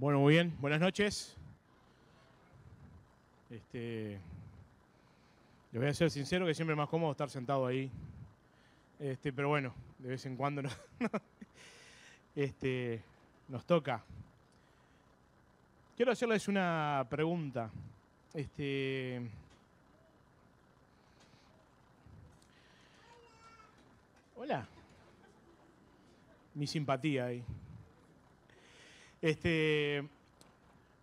Bueno, muy bien, buenas noches. Este, les voy a ser sincero que siempre es más cómodo estar sentado ahí. Este, pero bueno, de vez en cuando no, este, nos toca. Quiero hacerles una pregunta. Este, hola. Mi simpatía ahí. Este,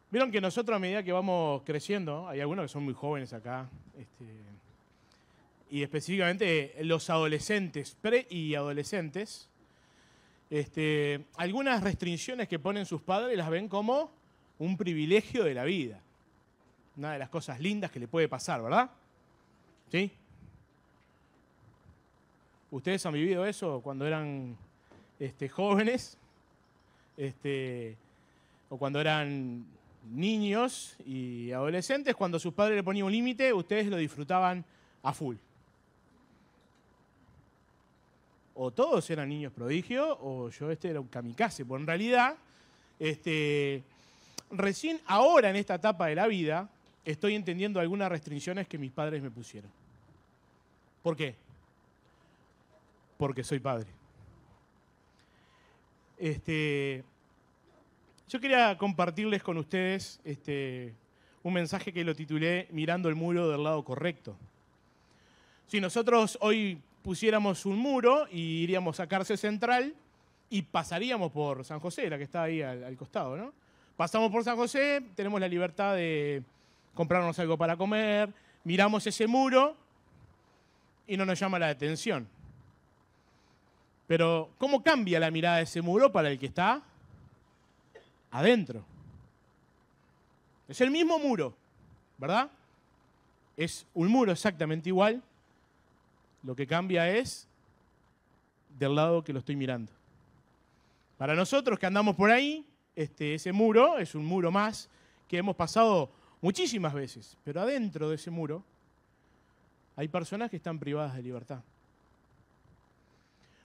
Vieron que nosotros a medida que vamos creciendo, hay algunos que son muy jóvenes acá, este, y específicamente los adolescentes, pre y adolescentes, este, algunas restricciones que ponen sus padres las ven como un privilegio de la vida. Una de las cosas lindas que le puede pasar, ¿verdad? ¿Sí? ¿Ustedes han vivido eso cuando eran este, jóvenes? Este, o cuando eran niños y adolescentes, cuando sus padres le ponían un límite, ustedes lo disfrutaban a full. O todos eran niños prodigio, o yo este era un kamikaze. Por en realidad, este, recién ahora en esta etapa de la vida, estoy entendiendo algunas restricciones que mis padres me pusieron. ¿Por qué? Porque soy padre. Este, yo quería compartirles con ustedes este, un mensaje que lo titulé Mirando el muro del lado correcto. Si nosotros hoy pusiéramos un muro y iríamos a Cárcel Central y pasaríamos por San José, la que está ahí al, al costado, ¿no? Pasamos por San José, tenemos la libertad de comprarnos algo para comer, miramos ese muro y no nos llama la atención. Pero, ¿cómo cambia la mirada de ese muro para el que está adentro. Es el mismo muro, ¿verdad? Es un muro exactamente igual. Lo que cambia es del lado que lo estoy mirando. Para nosotros que andamos por ahí, este, ese muro es un muro más que hemos pasado muchísimas veces, pero adentro de ese muro hay personas que están privadas de libertad.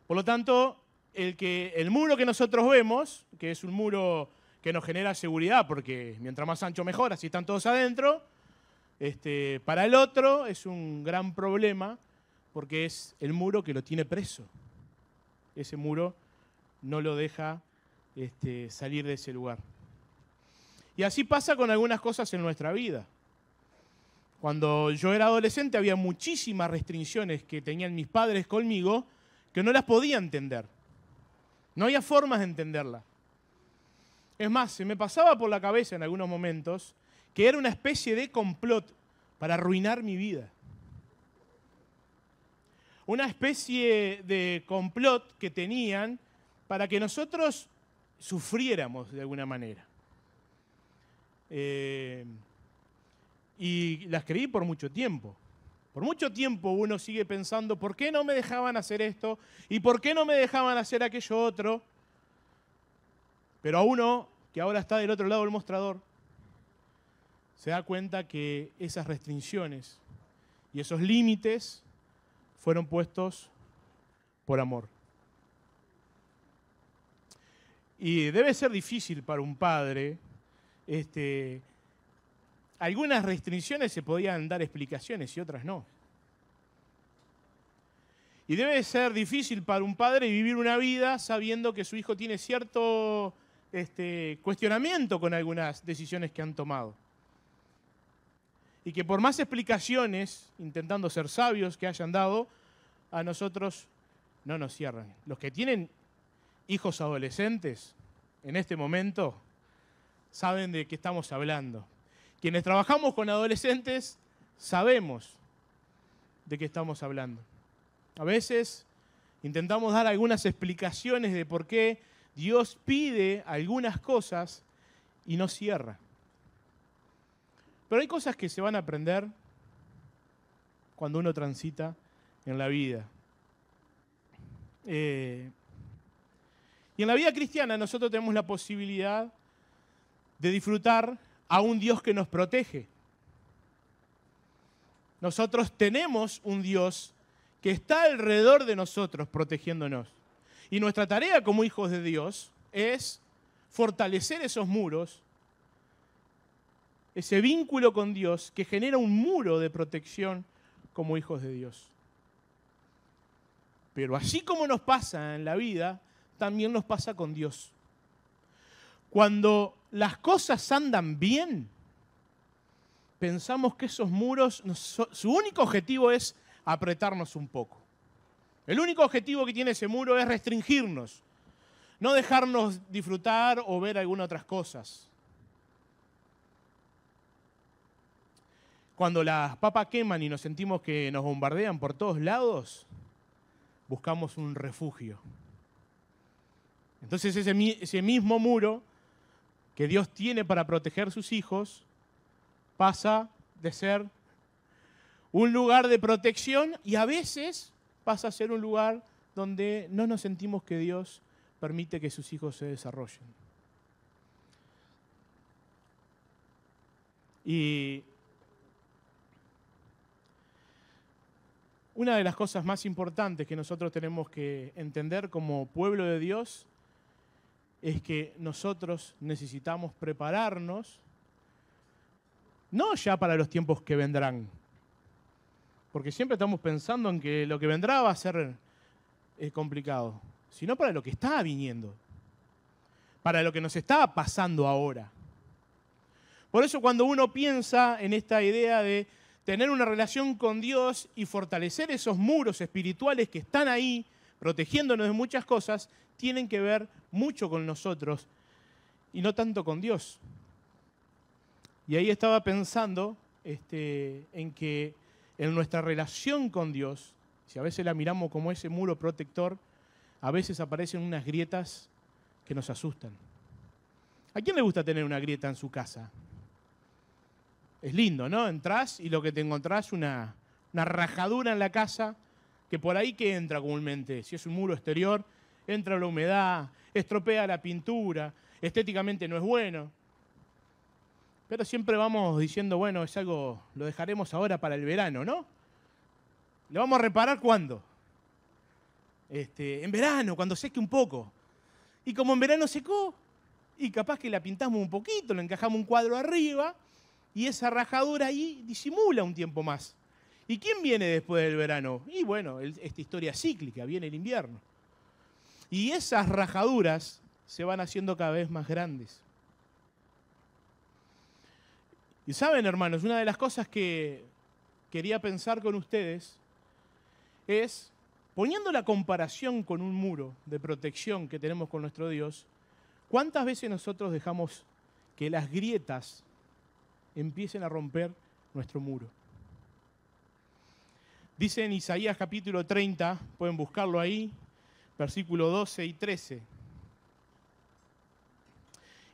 Por lo tanto, el, que, el muro que nosotros vemos, que es un muro que nos genera seguridad, porque mientras más ancho mejor, así están todos adentro. Este, para el otro es un gran problema porque es el muro que lo tiene preso. Ese muro no lo deja este, salir de ese lugar. Y así pasa con algunas cosas en nuestra vida. Cuando yo era adolescente había muchísimas restricciones que tenían mis padres conmigo que no las podía entender. No había formas de entenderlas. Es más, se me pasaba por la cabeza en algunos momentos que era una especie de complot para arruinar mi vida. Una especie de complot que tenían para que nosotros sufriéramos de alguna manera. Eh, y las creí por mucho tiempo. Por mucho tiempo uno sigue pensando, ¿por qué no me dejaban hacer esto? ¿Y por qué no me dejaban hacer aquello otro? Pero a uno que ahora está del otro lado del mostrador, se da cuenta que esas restricciones y esos límites fueron puestos por amor. Y debe ser difícil para un padre. Este, algunas restricciones se podían dar explicaciones y otras no. Y debe ser difícil para un padre vivir una vida sabiendo que su hijo tiene cierto este, cuestionamiento con algunas decisiones que han tomado. Y que por más explicaciones, intentando ser sabios, que hayan dado, a nosotros no nos cierran. Los que tienen hijos adolescentes en este momento saben de qué estamos hablando. Quienes trabajamos con adolescentes sabemos de qué estamos hablando. A veces intentamos dar algunas explicaciones de por qué Dios pide algunas cosas y no cierra. Pero hay cosas que se van a aprender cuando uno transita en la vida. Eh, y en la vida cristiana nosotros tenemos la posibilidad de disfrutar a un Dios que nos protege. Nosotros tenemos un Dios que está alrededor de nosotros protegiéndonos. Y nuestra tarea como hijos de Dios es fortalecer esos muros, ese vínculo con Dios que genera un muro de protección como hijos de Dios. Pero así como nos pasa en la vida, también nos pasa con Dios. Cuando las cosas andan bien, pensamos que esos muros, su único objetivo es apretarnos un poco. El único objetivo que tiene ese muro es restringirnos, no dejarnos disfrutar o ver algunas otras cosas. Cuando las papas queman y nos sentimos que nos bombardean por todos lados, buscamos un refugio. Entonces ese, ese mismo muro que Dios tiene para proteger sus hijos pasa de ser un lugar de protección y a veces pasa a ser un lugar donde no nos sentimos que Dios permite que sus hijos se desarrollen. Y una de las cosas más importantes que nosotros tenemos que entender como pueblo de Dios es que nosotros necesitamos prepararnos, no ya para los tiempos que vendrán, porque siempre estamos pensando en que lo que vendrá va a ser eh, complicado, sino para lo que está viniendo, para lo que nos está pasando ahora. Por eso cuando uno piensa en esta idea de tener una relación con Dios y fortalecer esos muros espirituales que están ahí, protegiéndonos de muchas cosas, tienen que ver mucho con nosotros y no tanto con Dios. Y ahí estaba pensando este, en que en nuestra relación con Dios, si a veces la miramos como ese muro protector, a veces aparecen unas grietas que nos asustan. ¿A quién le gusta tener una grieta en su casa? Es lindo, ¿no? Entrás y lo que te encontrás una, una rajadura en la casa, que por ahí que entra comúnmente, si es un muro exterior, entra la humedad, estropea la pintura, estéticamente no es bueno. Pero siempre vamos diciendo, bueno, es algo, lo dejaremos ahora para el verano, ¿no? ¿Lo vamos a reparar cuándo? Este, en verano, cuando seque un poco. Y como en verano secó, y capaz que la pintamos un poquito, le encajamos un cuadro arriba, y esa rajadura ahí disimula un tiempo más. ¿Y quién viene después del verano? Y bueno, esta historia cíclica, viene el invierno. Y esas rajaduras se van haciendo cada vez más grandes. Y saben, hermanos, una de las cosas que quería pensar con ustedes es, poniendo la comparación con un muro de protección que tenemos con nuestro Dios, ¿cuántas veces nosotros dejamos que las grietas empiecen a romper nuestro muro? Dice en Isaías capítulo 30, pueden buscarlo ahí, versículo 12 y 13.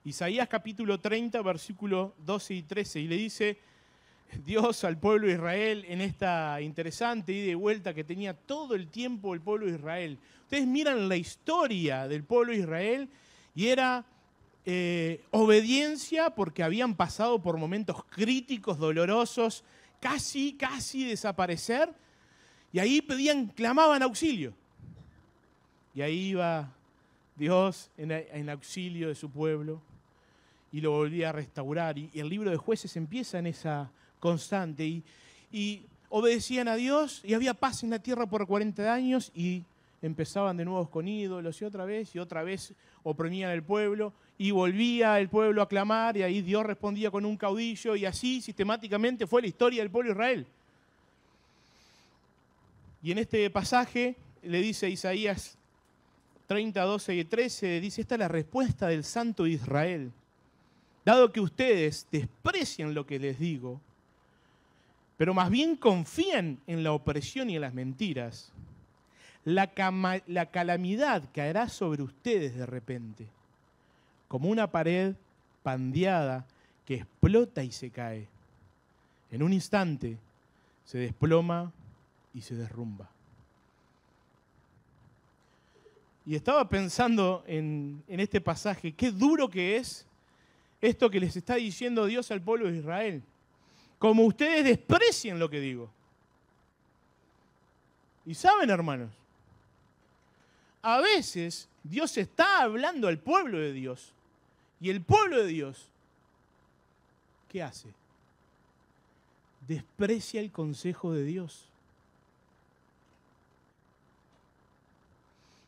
Isaías capítulo 30, versículo 12 y 13, y le dice Dios al pueblo de Israel en esta interesante ida y vuelta que tenía todo el tiempo el pueblo de Israel. Ustedes miran la historia del pueblo de Israel y era eh, obediencia porque habían pasado por momentos críticos, dolorosos, casi, casi desaparecer, y ahí pedían, clamaban auxilio. Y ahí iba Dios en, en auxilio de su pueblo y lo volvía a restaurar. Y, el libro de jueces empieza en esa constante. Y, obedecían a Dios y había paz en la tierra por 40 años y empezaban de nuevo con ídolos y otra vez y otra vez oprimían al pueblo y volvía el pueblo a clamar y ahí Dios respondía con un caudillo y así sistemáticamente fue la historia del pueblo de Israel. Y en este pasaje le dice Isaías 30, 12 y 13, dice, esta es la respuesta del santo Israel dado que ustedes desprecian lo que les digo, pero más bien confían en la opresión y en las mentiras, la, calamidad caerá sobre ustedes de repente, como una pared pandeada que explota y se cae. En un instante se desploma y se derrumba. Y estaba pensando en, este pasaje, qué duro que es esto que les está diciendo Dios al pueblo de Israel. Como ustedes desprecian lo que digo. Y saben, hermanos, a veces Dios está hablando al pueblo de Dios. Y el pueblo de Dios, ¿qué hace? Desprecia el consejo de Dios.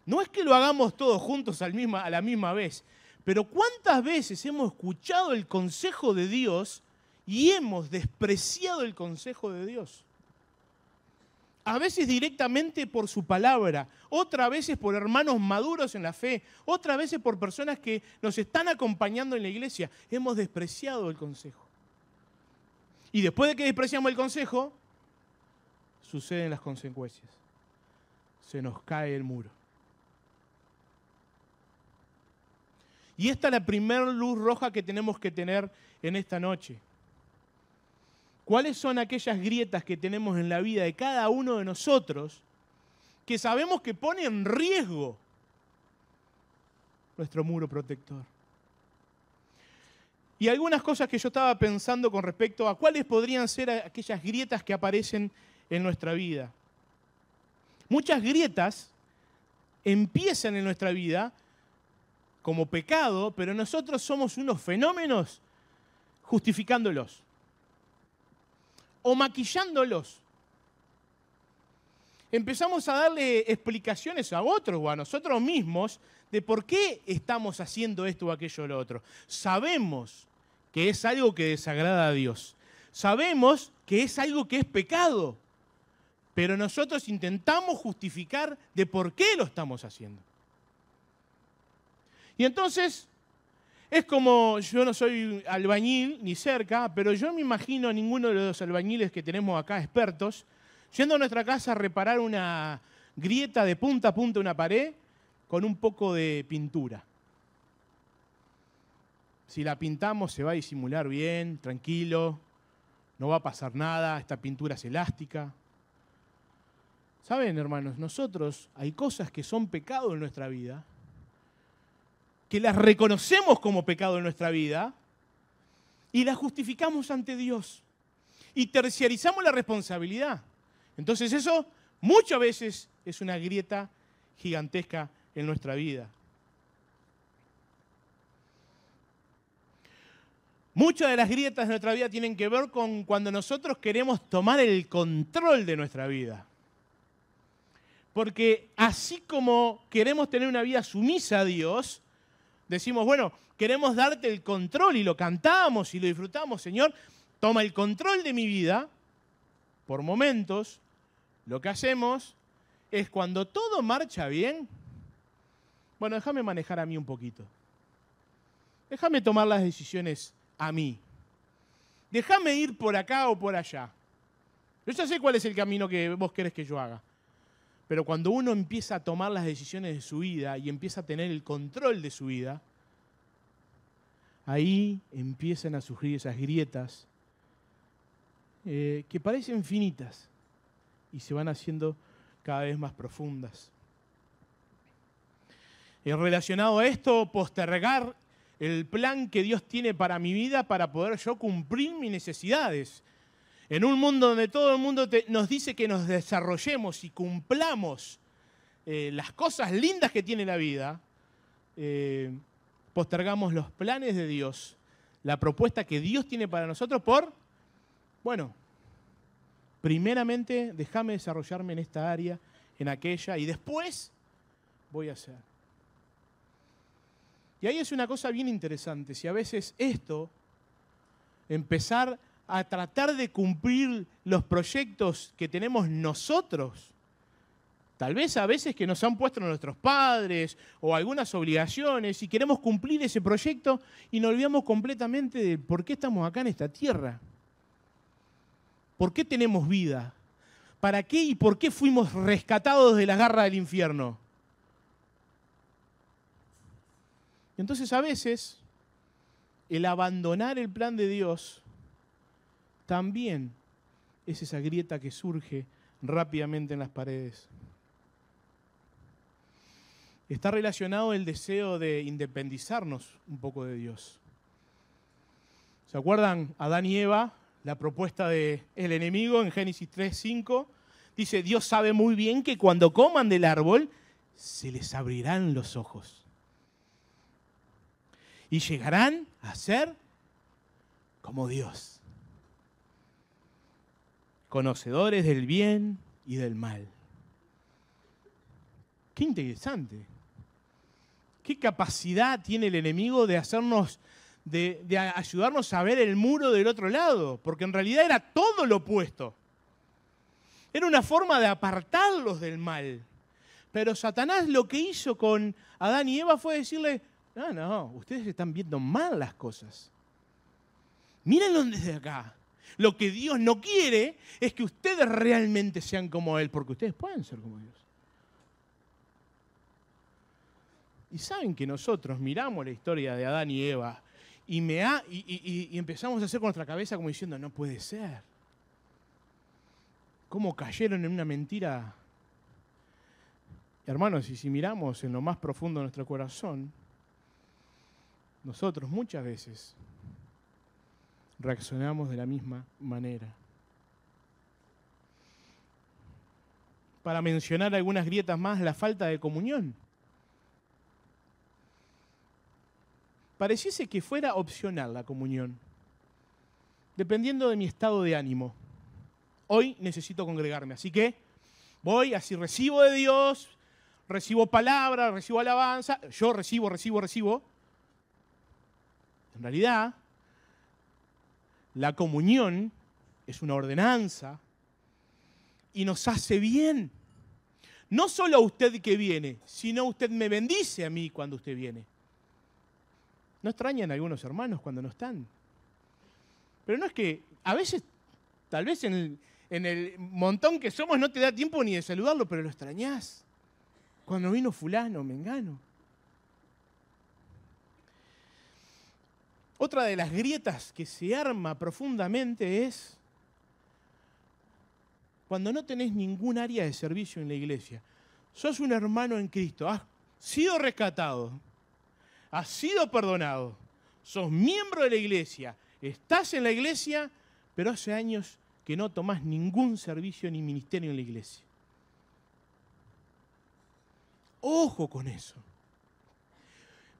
No es que lo hagamos todos juntos a la misma vez, pero ¿cuántas veces hemos escuchado el consejo de Dios y hemos despreciado el consejo de Dios? A veces directamente por su palabra, otras veces por hermanos maduros en la fe, otras veces por personas que nos están acompañando en la iglesia. Hemos despreciado el consejo. Y después de que despreciamos el consejo, suceden las consecuencias. Se nos cae el muro. Y esta es la primera luz roja que tenemos que tener en esta noche. ¿Cuáles son aquellas grietas que tenemos en la vida de cada uno de nosotros que sabemos que ponen en riesgo nuestro muro protector? Y algunas cosas que yo estaba pensando con respecto a cuáles podrían ser aquellas grietas que aparecen en nuestra vida. Muchas grietas empiezan en nuestra vida como pecado, pero nosotros somos unos fenómenos justificándolos o maquillándolos. Empezamos a darle explicaciones a otros o a nosotros mismos de por qué estamos haciendo esto o aquello o lo otro. Sabemos que es algo que desagrada a Dios. Sabemos que es algo que es pecado. Pero nosotros intentamos justificar de por qué lo estamos haciendo. Y entonces es como, yo no soy albañil ni cerca, pero yo me imagino a ninguno de los albañiles que tenemos acá expertos, yendo a nuestra casa a reparar una grieta de punta a punta una pared con un poco de pintura. Si la pintamos se va a disimular bien, tranquilo, no va a pasar nada, esta pintura es elástica. Saben, hermanos, nosotros hay cosas que son pecado en nuestra vida que las reconocemos como pecado en nuestra vida y las justificamos ante Dios y terciarizamos la responsabilidad. Entonces eso muchas veces es una grieta gigantesca en nuestra vida. Muchas de las grietas de nuestra vida tienen que ver con cuando nosotros queremos tomar el control de nuestra vida. Porque así como queremos tener una vida sumisa a Dios, decimos, bueno, queremos darte el control y lo cantamos y lo disfrutamos, Señor, toma el control de mi vida, por momentos, lo que hacemos es cuando todo marcha bien, bueno, déjame manejar a mí un poquito. Déjame tomar las decisiones a mí. Déjame ir por acá o por allá. Yo ya sé cuál es el camino que vos querés que yo haga. Pero cuando uno empieza a tomar las decisiones de su vida y empieza a tener el control de su vida, ahí empiezan a surgir esas grietas eh, que parecen finitas y se van haciendo cada vez más profundas. En relacionado a esto, postergar el plan que Dios tiene para mi vida para poder yo cumplir mis necesidades. En un mundo donde todo el mundo nos dice que nos desarrollemos y cumplamos eh, las cosas lindas que tiene la vida, eh, postergamos los planes de Dios, la propuesta que Dios tiene para nosotros por, bueno, primeramente déjame desarrollarme en esta área, en aquella, y después voy a hacer. Y ahí es una cosa bien interesante, si a veces esto, empezar a tratar de cumplir los proyectos que tenemos nosotros. Tal vez a veces que nos han puesto nuestros padres o algunas obligaciones y queremos cumplir ese proyecto y nos olvidamos completamente de por qué estamos acá en esta tierra. ¿Por qué tenemos vida? ¿Para qué y por qué fuimos rescatados de la garra del infierno? Entonces a veces el abandonar el plan de Dios también es esa grieta que surge rápidamente en las paredes. Está relacionado el deseo de independizarnos un poco de Dios. ¿Se acuerdan Adán y Eva? La propuesta del enemigo en Génesis 3:5 dice, Dios sabe muy bien que cuando coman del árbol se les abrirán los ojos. Y llegarán a ser como Dios conocedores del bien y del mal. Qué interesante. Qué capacidad tiene el enemigo de hacernos, de, ayudarnos a ver el muro del otro lado, porque en realidad era todo lo opuesto. Era una forma de apartarlos del mal. Pero Satanás lo que hizo con Adán y Eva fue decirle, no, no, ustedes están viendo mal las cosas. Mírenlo desde acá. Lo que Dios no quiere es que ustedes realmente sean como Él, porque ustedes pueden ser como Dios. Y saben que nosotros miramos la historia de Adán y Eva y, me ha, y, empezamos a hacer con nuestra cabeza como diciendo, no puede ser. ¿Cómo cayeron en una mentira? Hermanos, y si miramos en lo más profundo de nuestro corazón, nosotros muchas veces reaccionamos de la misma manera. Para mencionar algunas grietas más, la falta de comunión. Pareciese que fuera opcional la comunión, dependiendo de mi estado de ánimo. Hoy necesito congregarme, así que voy, así recibo de Dios, recibo palabra, recibo alabanza, yo recibo, recibo, recibo. En realidad, la comunión es una ordenanza y nos hace bien. No solo a usted que viene, sino usted me bendice a mí cuando usted viene. No extrañan algunos hermanos cuando no están. Pero no es que a veces, tal vez en el, en el montón que somos no te da tiempo ni de saludarlo, pero lo extrañás. Cuando vino fulano, me engano. Otra de las grietas que se arma profundamente es cuando no tenés ningún área de servicio en la iglesia. Sos un hermano en Cristo, has sido rescatado, has sido perdonado, sos miembro de la iglesia, estás en la iglesia, pero hace años que no tomás ningún servicio ni ministerio en la iglesia. Ojo con eso.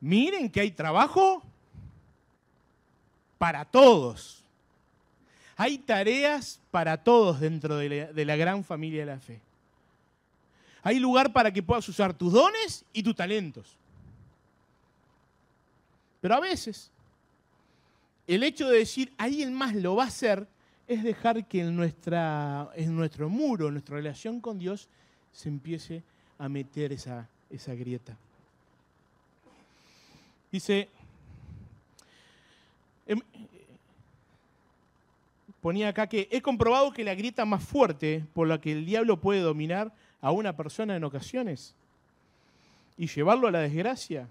Miren que hay trabajo para todos. Hay tareas para todos dentro de la, gran familia de la fe. Hay lugar para que puedas usar tus dones y tus talentos. Pero a veces, el hecho de decir alguien más lo va a hacer es dejar que en, nuestra, en nuestro muro, en nuestra relación con Dios, se empiece a meter esa, esa grieta. Dice Em, ponía acá que he comprobado que la grieta más fuerte por la que el diablo puede dominar a una persona en ocasiones y llevarlo a la desgracia,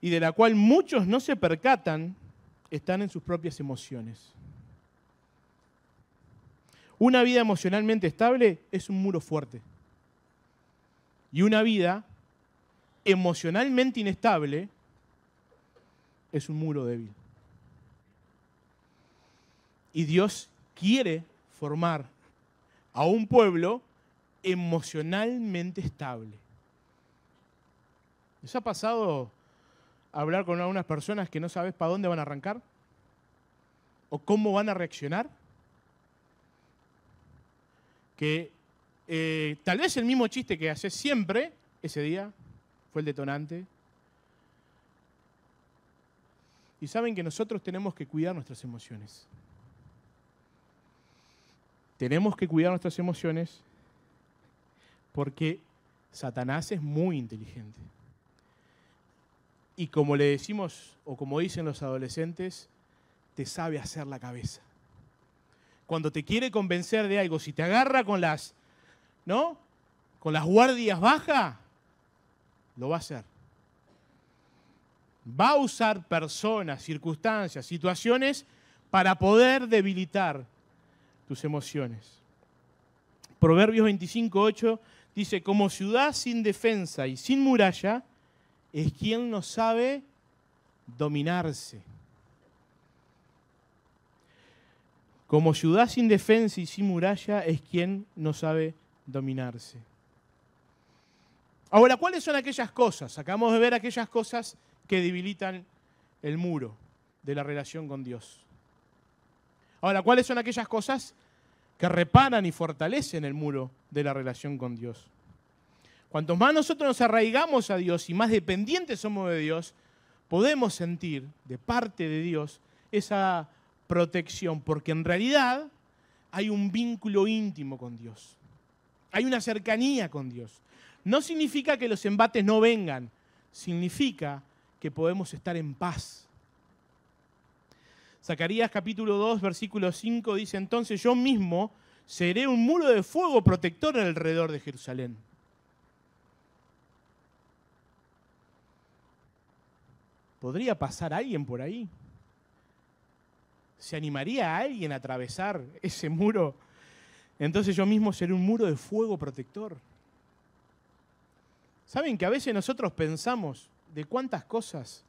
y de la cual muchos no se percatan, están en sus propias emociones. Una vida emocionalmente estable es un muro fuerte. Y una vida emocionalmente inestable es un muro débil. Y Dios quiere formar a un pueblo emocionalmente estable. ¿Les ha pasado hablar con algunas personas que no sabes para dónde van a arrancar? ¿O cómo van a reaccionar? Que eh, tal vez el mismo chiste que haces siempre ese día fue el detonante y saben que nosotros tenemos que cuidar nuestras emociones. Tenemos que cuidar nuestras emociones porque Satanás es muy inteligente. Y como le decimos, o como dicen los adolescentes, te sabe hacer la cabeza. Cuando te quiere convencer de algo, si te agarra con las, ¿no? Con las guardias bajas, lo va a hacer va a usar personas, circunstancias, situaciones para poder debilitar tus emociones. Proverbios 25.8 dice, como ciudad sin defensa y sin muralla, es quien no sabe dominarse. Como ciudad sin defensa y sin muralla es quien no sabe dominarse. Ahora, ¿cuáles son aquellas cosas? Acabamos de ver aquellas cosas que debilitan el muro de la relación con Dios. Ahora, ¿cuáles son aquellas cosas que reparan y fortalecen el muro de la relación con Dios? Cuanto más nosotros nos arraigamos a Dios y más dependientes somos de Dios, podemos sentir de parte de Dios esa protección, porque en realidad hay un vínculo íntimo con Dios, hay una cercanía con Dios. No significa que los embates no vengan, significa que podemos estar en paz. Zacarías capítulo 2, versículo 5 dice, entonces yo mismo seré un muro de fuego protector alrededor de Jerusalén. ¿Podría pasar alguien por ahí? ¿Se animaría a alguien a atravesar ese muro? Entonces yo mismo seré un muro de fuego protector. ¿Saben que a veces nosotros pensamos de cuántas cosas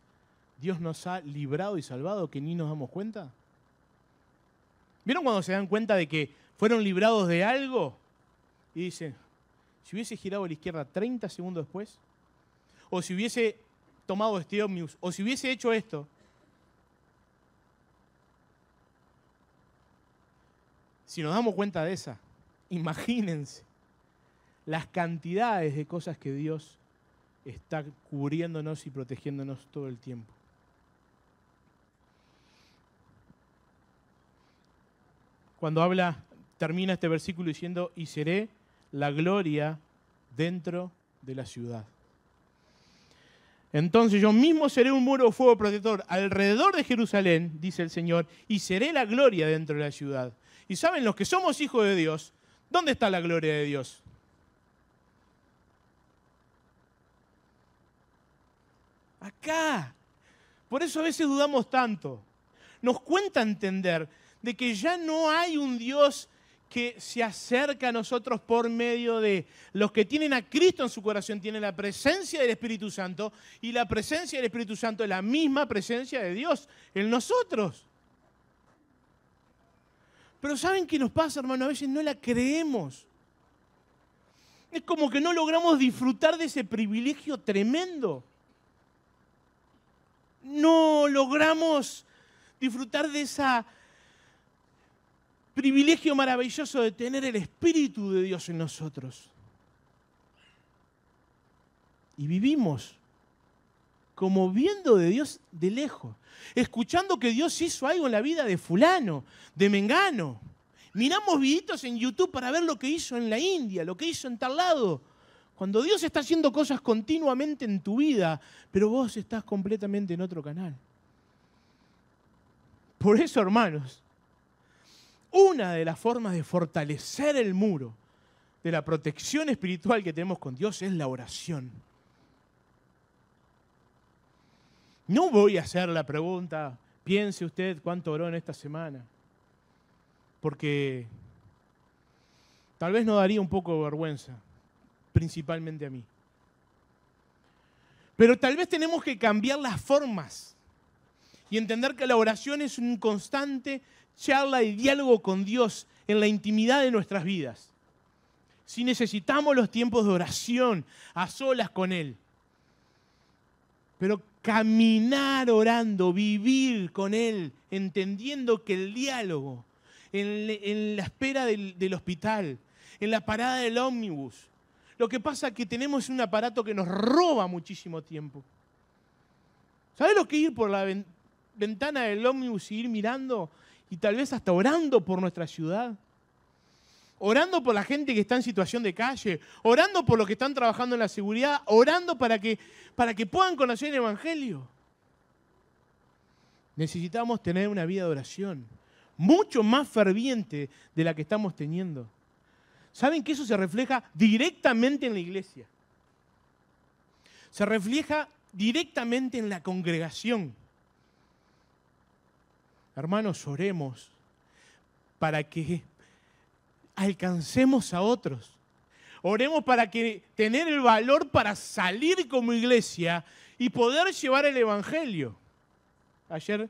Dios nos ha librado y salvado que ni nos damos cuenta? ¿Vieron cuando se dan cuenta de que fueron librados de algo? Y dicen, si hubiese girado a la izquierda 30 segundos después, o si hubiese tomado este ómnibus, o si hubiese hecho esto, si nos damos cuenta de esa, imagínense las cantidades de cosas que Dios está cubriéndonos y protegiéndonos todo el tiempo. Cuando habla, termina este versículo diciendo, y seré la gloria dentro de la ciudad. Entonces yo mismo seré un muro de fuego protector alrededor de Jerusalén, dice el Señor, y seré la gloria dentro de la ciudad. Y saben, los que somos hijos de Dios, ¿dónde está la gloria de Dios? acá. Por eso a veces dudamos tanto. Nos cuenta entender de que ya no hay un Dios que se acerca a nosotros por medio de los que tienen a Cristo en su corazón, tienen la presencia del Espíritu Santo y la presencia del Espíritu Santo es la misma presencia de Dios en nosotros. Pero ¿saben qué nos pasa, hermano? A veces no la creemos. Es como que no logramos disfrutar de ese privilegio tremendo no logramos disfrutar de ese privilegio maravilloso de tener el Espíritu de Dios en nosotros. Y vivimos como viendo de Dios de lejos, escuchando que Dios hizo algo en la vida de fulano, de mengano. Miramos viditos en YouTube para ver lo que hizo en la India, lo que hizo en tal lado. Cuando Dios está haciendo cosas continuamente en tu vida, pero vos estás completamente en otro canal. Por eso, hermanos, una de las formas de fortalecer el muro de la protección espiritual que tenemos con Dios es la oración. No voy a hacer la pregunta, piense usted cuánto oró en esta semana, porque tal vez no daría un poco de vergüenza principalmente a mí. Pero tal vez tenemos que cambiar las formas y entender que la oración es un constante charla y diálogo con Dios en la intimidad de nuestras vidas. Si necesitamos los tiempos de oración a solas con Él, pero caminar orando, vivir con Él, entendiendo que el diálogo en, la espera del, del hospital, en la parada del ómnibus, lo que pasa es que tenemos un aparato que nos roba muchísimo tiempo. ¿Sabes lo que ir por la ventana del ómnibus y ir mirando y tal vez hasta orando por nuestra ciudad? Orando por la gente que está en situación de calle, orando por los que están trabajando en la seguridad, orando para que, para que puedan conocer el Evangelio. Necesitamos tener una vida de oración mucho más ferviente de la que estamos teniendo. ¿Saben que eso se refleja directamente en la iglesia? Se refleja directamente en la congregación. Hermanos, oremos para que alcancemos a otros. Oremos para que tener el valor para salir como iglesia y poder llevar el evangelio. Ayer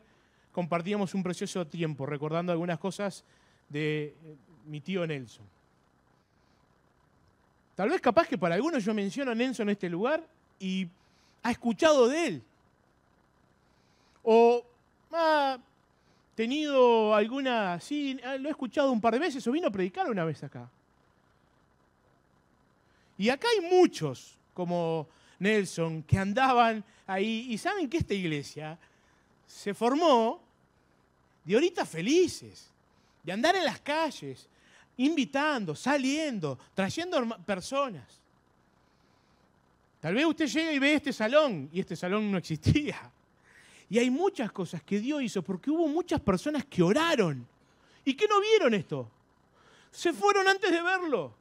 compartíamos un precioso tiempo recordando algunas cosas de mi tío Nelson. Tal vez capaz que para algunos yo menciono a Nelson en este lugar y ha escuchado de él. O ha tenido alguna, sí, lo he escuchado un par de veces o vino a predicar una vez acá. Y acá hay muchos como Nelson que andaban ahí y saben que esta iglesia se formó de ahorita felices, de andar en las calles, invitando, saliendo, trayendo personas. Tal vez usted llegue y ve este salón y este salón no existía. Y hay muchas cosas que Dios hizo porque hubo muchas personas que oraron y que no vieron esto. Se fueron antes de verlo.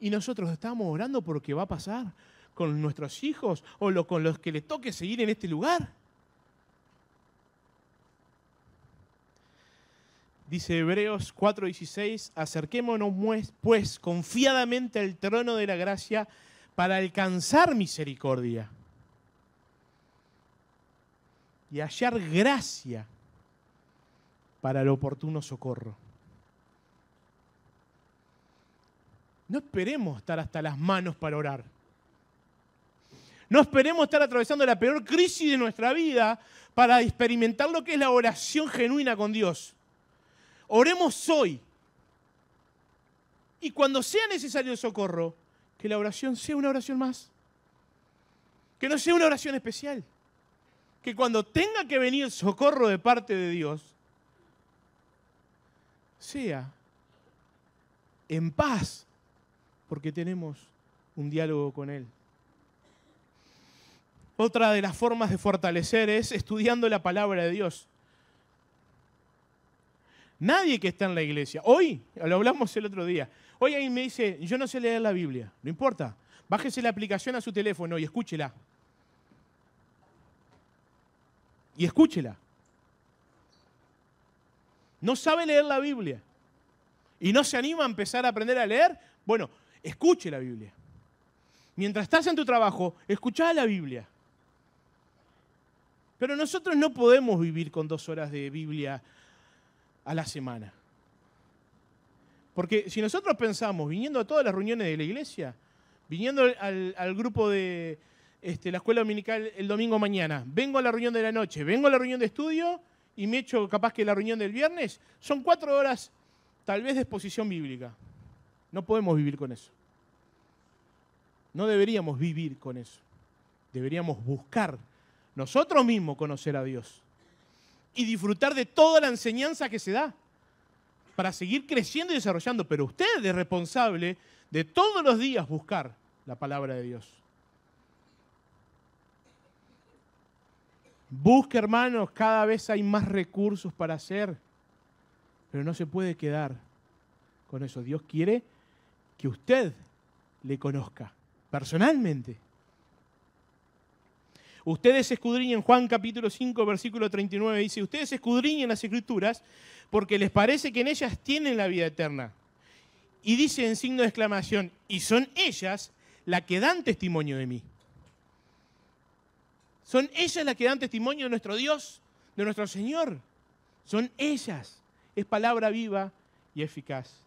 Y nosotros estamos orando por va a pasar con nuestros hijos o con los que les toque seguir en este lugar. Dice Hebreos 4:16, acerquémonos pues confiadamente al trono de la gracia para alcanzar misericordia y hallar gracia para el oportuno socorro. No esperemos estar hasta las manos para orar. No esperemos estar atravesando la peor crisis de nuestra vida para experimentar lo que es la oración genuina con Dios. Oremos hoy. Y cuando sea necesario el socorro, que la oración sea una oración más. Que no sea una oración especial. Que cuando tenga que venir socorro de parte de Dios, sea en paz, porque tenemos un diálogo con Él. Otra de las formas de fortalecer es estudiando la palabra de Dios. Nadie que está en la iglesia. Hoy, lo hablamos el otro día, hoy alguien me dice, yo no sé leer la Biblia. No importa, bájese la aplicación a su teléfono y escúchela. Y escúchela. No sabe leer la Biblia. Y no se anima a empezar a aprender a leer. Bueno, escuche la Biblia. Mientras estás en tu trabajo, escucha la Biblia. Pero nosotros no podemos vivir con dos horas de Biblia a la semana. Porque si nosotros pensamos, viniendo a todas las reuniones de la iglesia, viniendo al, grupo de este, la escuela dominical el domingo mañana, vengo a la reunión de la noche, vengo a la reunión de estudio y me echo capaz que la reunión del viernes, son cuatro horas tal vez de exposición bíblica. No podemos vivir con eso. No deberíamos vivir con eso. Deberíamos buscar nosotros mismos conocer a Dios y disfrutar de toda la enseñanza que se da para seguir creciendo y desarrollando. Pero usted es responsable de todos los días buscar la palabra de Dios. Busque, hermanos, cada vez hay más recursos para hacer, pero no se puede quedar con eso. Dios quiere que usted le conozca personalmente. Ustedes escudriñen, Juan capítulo 5, versículo 39 dice, ustedes escudriñen las escrituras porque les parece que en ellas tienen la vida eterna. Y dice en signo de exclamación, y son ellas las que dan testimonio de mí. Son ellas las que dan testimonio de nuestro Dios, de nuestro Señor. Son ellas. Es palabra viva y eficaz.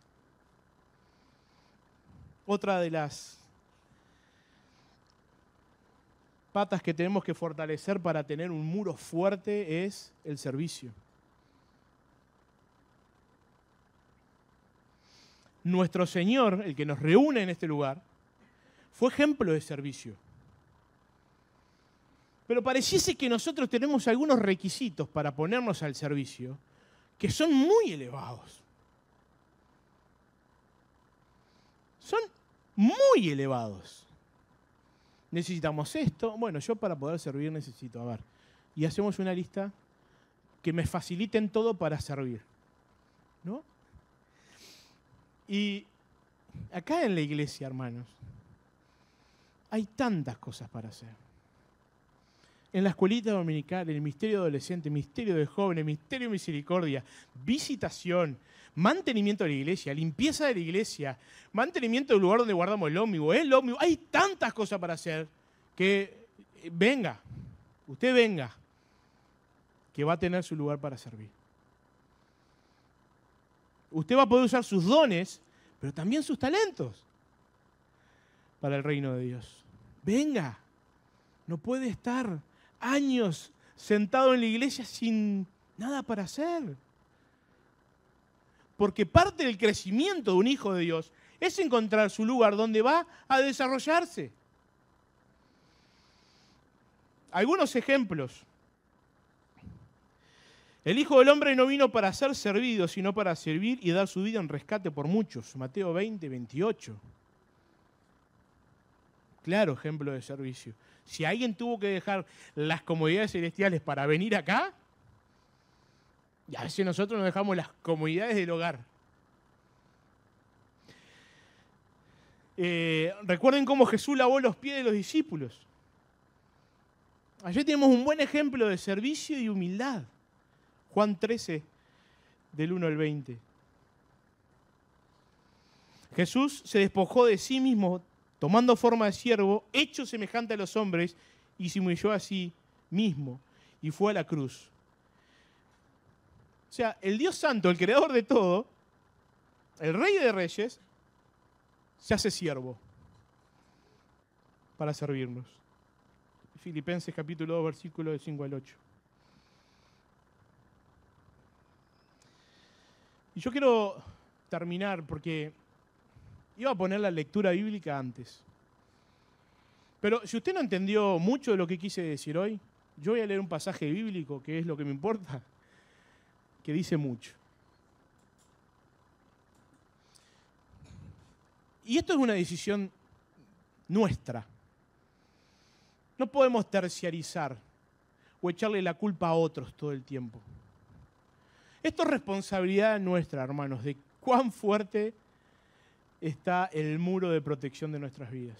Otra de las patas que tenemos que fortalecer para tener un muro fuerte es el servicio. Nuestro Señor, el que nos reúne en este lugar, fue ejemplo de servicio. Pero pareciese que nosotros tenemos algunos requisitos para ponernos al servicio que son muy elevados. Son muy elevados necesitamos esto, bueno, yo para poder servir necesito, a ver. Y hacemos una lista que me faciliten todo para servir. ¿No? Y acá en la iglesia, hermanos, hay tantas cosas para hacer. En la escuelita dominical, el misterio adolescente, misterio de jóvenes, misterio de misericordia, visitación, mantenimiento de la iglesia, limpieza de la iglesia, mantenimiento del lugar donde guardamos el ómnibus, el ómnibus. Hay tantas cosas para hacer que eh, venga, usted venga, que va a tener su lugar para servir. Usted va a poder usar sus dones, pero también sus talentos para el reino de Dios. Venga, no puede estar años sentado en la iglesia sin nada para hacer. Porque parte del crecimiento de un hijo de Dios es encontrar su lugar donde va a desarrollarse. Algunos ejemplos. El Hijo del Hombre no vino para ser servido, sino para servir y dar su vida en rescate por muchos. Mateo 20, 28. Claro ejemplo de servicio. Si alguien tuvo que dejar las comodidades celestiales para venir acá, y a veces nosotros nos dejamos las comodidades del hogar. Eh, recuerden cómo Jesús lavó los pies de los discípulos. Allí tenemos un buen ejemplo de servicio y humildad. Juan 13, del 1 al 20. Jesús se despojó de sí mismo, tomando forma de siervo, hecho semejante a los hombres, y se humilló a sí mismo, y fue a la cruz. O sea, el Dios Santo, el creador de todo, el Rey de Reyes, se hace siervo para servirnos. Filipenses capítulo 2, versículo 5 al 8. Y yo quiero terminar porque iba a poner la lectura bíblica antes. Pero si usted no entendió mucho de lo que quise decir hoy, yo voy a leer un pasaje bíblico, que es lo que me importa, que dice mucho. Y esto es una decisión nuestra. No podemos terciarizar o echarle la culpa a otros todo el tiempo. Esto es responsabilidad nuestra, hermanos, de cuán fuerte está el muro de protección de nuestras vidas.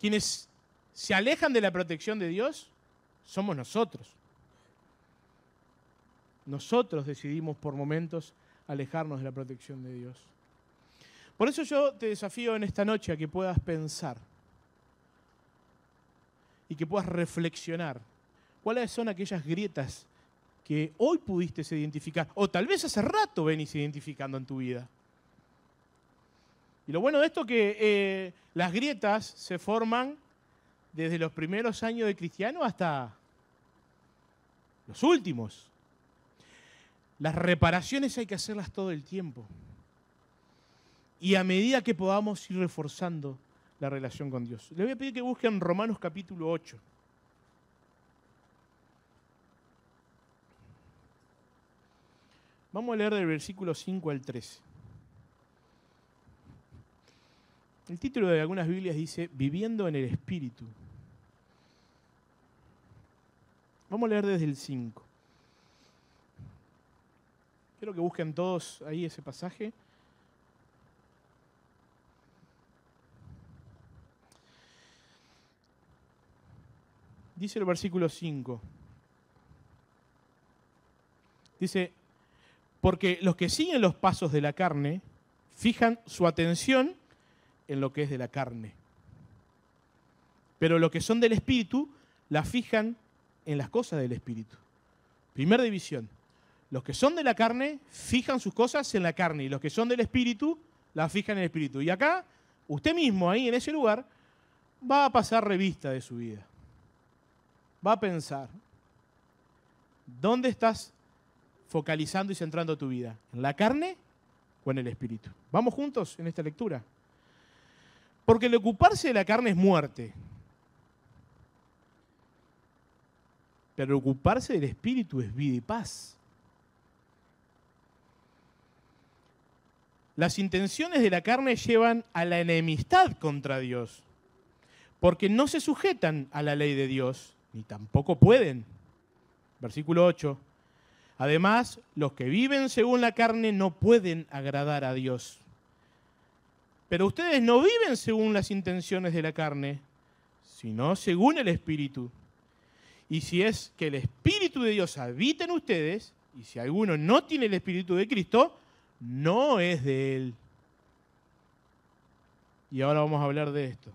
Quienes se alejan de la protección de Dios somos nosotros nosotros decidimos por momentos alejarnos de la protección de Dios. Por eso yo te desafío en esta noche a que puedas pensar y que puedas reflexionar cuáles son aquellas grietas que hoy pudiste identificar o tal vez hace rato venís identificando en tu vida. Y lo bueno de esto es que eh, las grietas se forman desde los primeros años de cristiano hasta los últimos. Las reparaciones hay que hacerlas todo el tiempo. Y a medida que podamos ir reforzando la relación con Dios. Le voy a pedir que busquen Romanos capítulo 8. Vamos a leer del versículo 5 al 13. El título de algunas Biblias dice, Viviendo en el Espíritu. Vamos a leer desde el 5. Espero que busquen todos ahí ese pasaje. Dice el versículo 5. Dice, porque los que siguen los pasos de la carne fijan su atención en lo que es de la carne. Pero lo que son del Espíritu la fijan en las cosas del Espíritu. Primera división. Los que son de la carne fijan sus cosas en la carne y los que son del espíritu las fijan en el espíritu. Y acá, usted mismo ahí en ese lugar, va a pasar revista de su vida. Va a pensar, ¿dónde estás focalizando y centrando tu vida? ¿En la carne o en el espíritu? Vamos juntos en esta lectura. Porque el ocuparse de la carne es muerte. Pero ocuparse del espíritu es vida y paz. Las intenciones de la carne llevan a la enemistad contra Dios, porque no se sujetan a la ley de Dios, ni tampoco pueden. Versículo 8. Además, los que viven según la carne no pueden agradar a Dios. Pero ustedes no viven según las intenciones de la carne, sino según el Espíritu. Y si es que el Espíritu de Dios habita en ustedes, y si alguno no tiene el Espíritu de Cristo, no es de Él. Y ahora vamos a hablar de esto.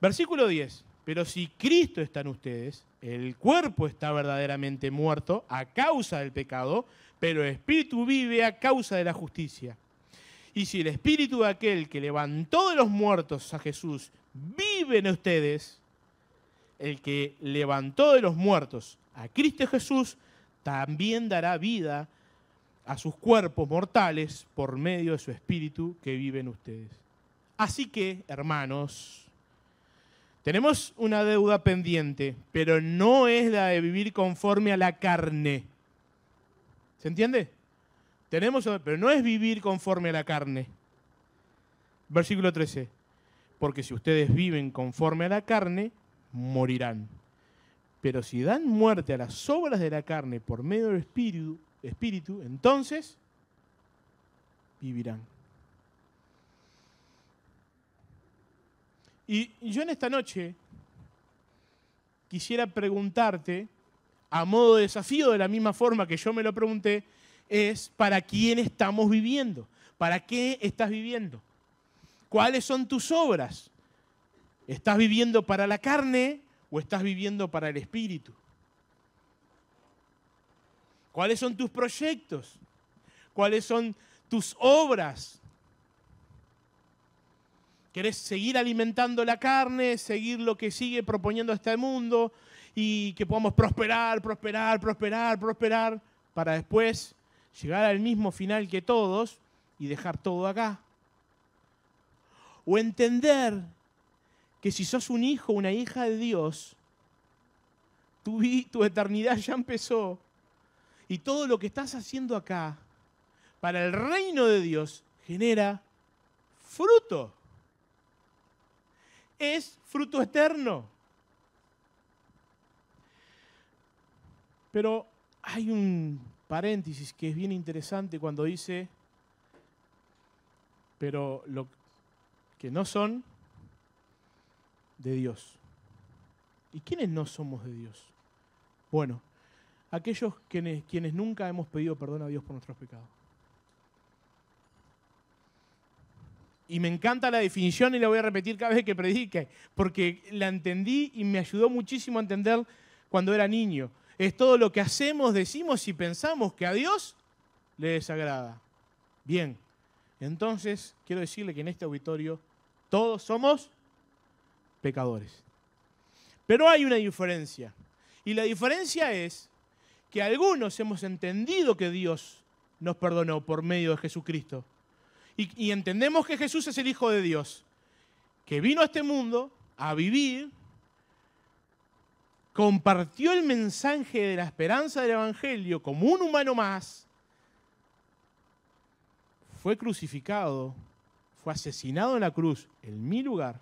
Versículo 10. Pero si Cristo está en ustedes, el cuerpo está verdaderamente muerto a causa del pecado, pero el espíritu vive a causa de la justicia. Y si el espíritu de aquel que levantó de los muertos a Jesús vive en ustedes, el que levantó de los muertos a Cristo Jesús también dará vida a a sus cuerpos mortales por medio de su espíritu que viven ustedes. Así que, hermanos, tenemos una deuda pendiente, pero no es la de vivir conforme a la carne. ¿Se entiende? Tenemos, pero no es vivir conforme a la carne. Versículo 13. Porque si ustedes viven conforme a la carne, morirán. Pero si dan muerte a las obras de la carne por medio del espíritu, espíritu, entonces vivirán. Y yo en esta noche quisiera preguntarte, a modo de desafío, de la misma forma que yo me lo pregunté, es para quién estamos viviendo, para qué estás viviendo, cuáles son tus obras. ¿Estás viviendo para la carne o estás viviendo para el espíritu? ¿Cuáles son tus proyectos? ¿Cuáles son tus obras? ¿Querés seguir alimentando la carne, seguir lo que sigue proponiendo hasta este el mundo y que podamos prosperar, prosperar, prosperar, prosperar para después llegar al mismo final que todos y dejar todo acá? O entender que si sos un hijo, una hija de Dios, tu, tu eternidad ya empezó y todo lo que estás haciendo acá para el reino de Dios genera fruto. Es fruto eterno. Pero hay un paréntesis que es bien interesante cuando dice, pero lo que no son de Dios. ¿Y quiénes no somos de Dios? Bueno, aquellos quienes, quienes nunca hemos pedido perdón a Dios por nuestros pecados. Y me encanta la definición y la voy a repetir cada vez que predique, porque la entendí y me ayudó muchísimo a entender cuando era niño. Es todo lo que hacemos, decimos y pensamos que a Dios le desagrada. Bien, entonces quiero decirle que en este auditorio todos somos pecadores. Pero hay una diferencia. Y la diferencia es que algunos hemos entendido que Dios nos perdonó por medio de Jesucristo. Y, entendemos que Jesús es el Hijo de Dios, que vino a este mundo a vivir, compartió el mensaje de la esperanza del Evangelio como un humano más, fue crucificado, fue asesinado en la cruz, en mi lugar.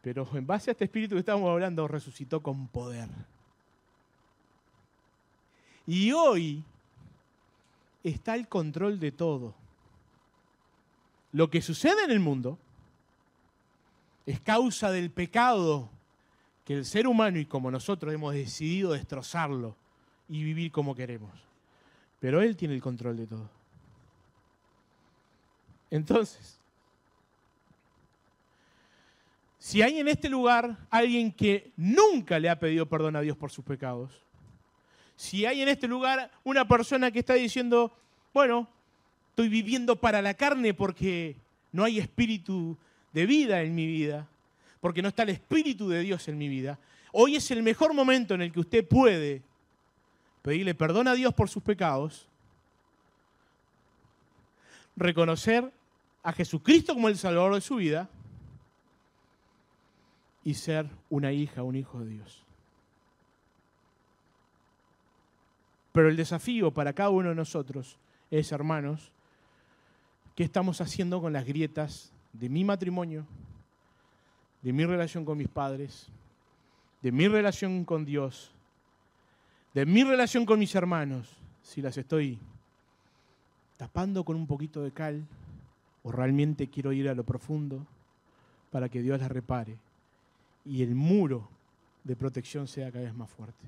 Pero en base a este espíritu que estábamos hablando, resucitó con poder. Y hoy está el control de todo. Lo que sucede en el mundo es causa del pecado que el ser humano y como nosotros hemos decidido destrozarlo y vivir como queremos. Pero Él tiene el control de todo. Entonces, si hay en este lugar alguien que nunca le ha pedido perdón a Dios por sus pecados, si hay en este lugar una persona que está diciendo, bueno, estoy viviendo para la carne porque no hay espíritu de vida en mi vida, porque no está el espíritu de Dios en mi vida, hoy es el mejor momento en el que usted puede pedirle perdón a Dios por sus pecados, reconocer a Jesucristo como el Salvador de su vida y ser una hija, un hijo de Dios. Pero el desafío para cada uno de nosotros es, hermanos, ¿qué estamos haciendo con las grietas de mi matrimonio, de mi relación con mis padres, de mi relación con Dios, de mi relación con mis hermanos, si las estoy tapando con un poquito de cal o realmente quiero ir a lo profundo para que Dios las repare y el muro de protección sea cada vez más fuerte?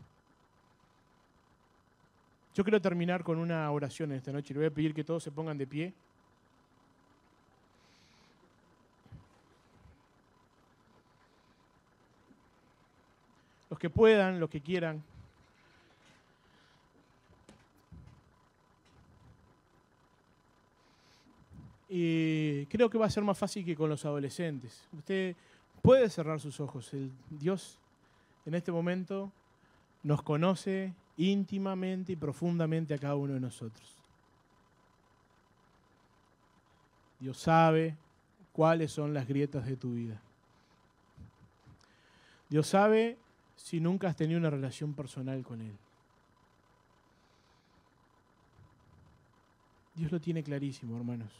Yo quiero terminar con una oración en esta noche. Le voy a pedir que todos se pongan de pie. Los que puedan, los que quieran. Y creo que va a ser más fácil que con los adolescentes. Usted puede cerrar sus ojos. Dios en este momento nos conoce, íntimamente y profundamente a cada uno de nosotros. Dios sabe cuáles son las grietas de tu vida. Dios sabe si nunca has tenido una relación personal con Él. Dios lo tiene clarísimo, hermanos.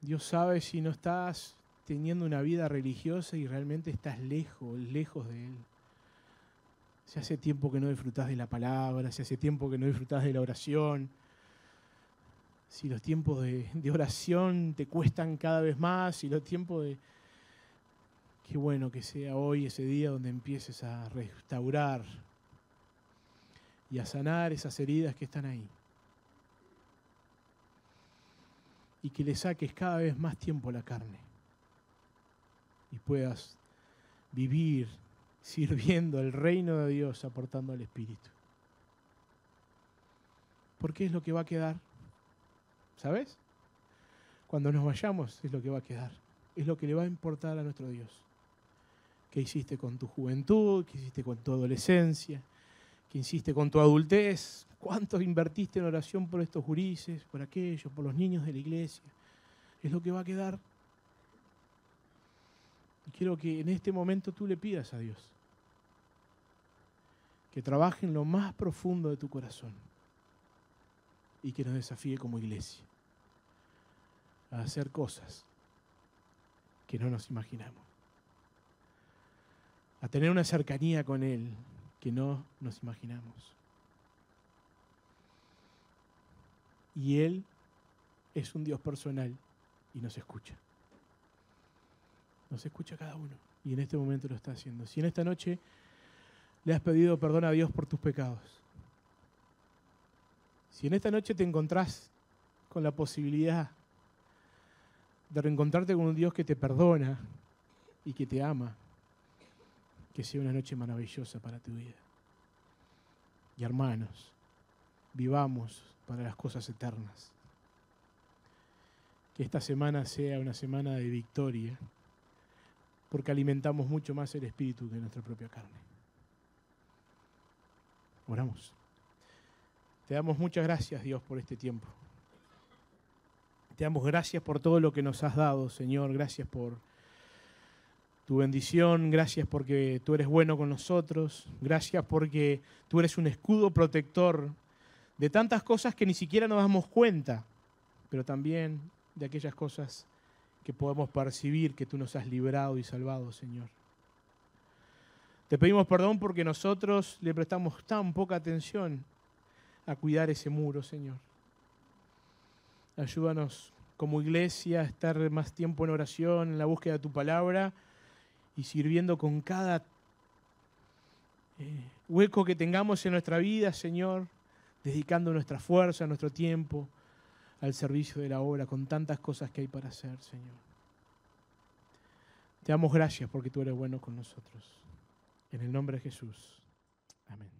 Dios sabe si no estás teniendo una vida religiosa y realmente estás lejos, lejos de Él si hace tiempo que no disfrutas de la palabra, si hace tiempo que no disfrutas de la oración, si los tiempos de, oración te cuestan cada vez más, si los tiempos de... Qué bueno que sea hoy ese día donde empieces a restaurar y a sanar esas heridas que están ahí. Y que le saques cada vez más tiempo a la carne y puedas vivir sirviendo al reino de Dios, aportando al Espíritu. Porque es lo que va a quedar. ¿Sabes? Cuando nos vayamos es lo que va a quedar. Es lo que le va a importar a nuestro Dios. ¿Qué hiciste con tu juventud? ¿Qué hiciste con tu adolescencia? ¿Qué hiciste con tu adultez? ¿Cuánto invertiste en oración por estos jurises, por aquellos, por los niños de la iglesia? Es lo que va a quedar. Y quiero que en este momento tú le pidas a Dios que trabaje en lo más profundo de tu corazón y que nos desafíe como iglesia a hacer cosas que no nos imaginamos, a tener una cercanía con Él que no nos imaginamos. Y Él es un Dios personal y nos escucha. Nos escucha cada uno. Y en este momento lo está haciendo. Si en esta noche le has pedido perdón a Dios por tus pecados, si en esta noche te encontrás con la posibilidad de reencontrarte con un Dios que te perdona y que te ama, que sea una noche maravillosa para tu vida. Y hermanos, vivamos para las cosas eternas. Que esta semana sea una semana de victoria porque alimentamos mucho más el espíritu de nuestra propia carne. Oramos. Te damos muchas gracias, Dios, por este tiempo. Te damos gracias por todo lo que nos has dado, Señor. Gracias por tu bendición. Gracias porque tú eres bueno con nosotros. Gracias porque tú eres un escudo protector de tantas cosas que ni siquiera nos damos cuenta, pero también de aquellas cosas que podamos percibir que tú nos has librado y salvado, Señor. Te pedimos perdón porque nosotros le prestamos tan poca atención a cuidar ese muro, Señor. Ayúdanos como iglesia a estar más tiempo en oración, en la búsqueda de tu palabra y sirviendo con cada eh, hueco que tengamos en nuestra vida, Señor, dedicando nuestra fuerza, nuestro tiempo, al servicio de la obra, con tantas cosas que hay para hacer, Señor. Te damos gracias porque tú eres bueno con nosotros. En el nombre de Jesús. Amén.